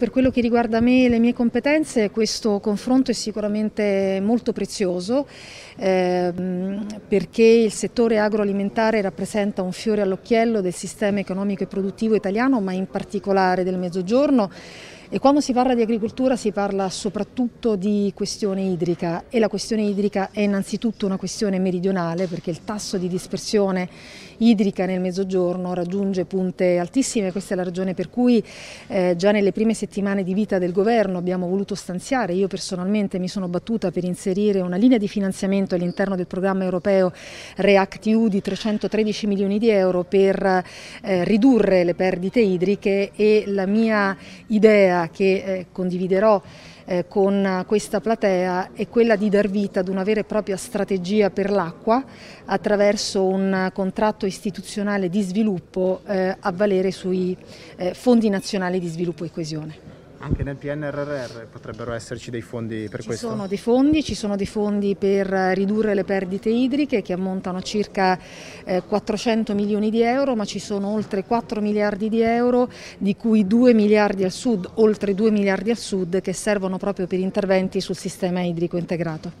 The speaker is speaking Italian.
Per quello che riguarda me e le mie competenze, questo confronto è sicuramente molto prezioso ehm, perché il settore agroalimentare rappresenta un fiore all'occhiello del sistema economico e produttivo italiano, ma in particolare del Mezzogiorno e quando si parla di agricoltura si parla soprattutto di questione idrica e la questione idrica è innanzitutto una questione meridionale perché il tasso di dispersione idrica nel mezzogiorno raggiunge punte altissime, questa è la ragione per cui eh, già nelle prime settimane di vita del governo abbiamo voluto stanziare, io personalmente mi sono battuta per inserire una linea di finanziamento all'interno del programma europeo REACT-EU di 313 milioni di euro per eh, ridurre le perdite idriche e la mia idea che eh, condividerò eh, con questa platea è quella di dar vita ad una vera e propria strategia per l'acqua attraverso un contratto istituzionale di sviluppo eh, a valere sui eh, fondi nazionali di sviluppo e coesione. Anche nel PNRR potrebbero esserci dei fondi per ci questo? Sono dei fondi, ci sono dei fondi per ridurre le perdite idriche che ammontano a circa 400 eh, milioni di euro, ma ci sono oltre 4 miliardi di euro, di cui 2 miliardi al sud, oltre 2 miliardi al sud, che servono proprio per interventi sul sistema idrico integrato.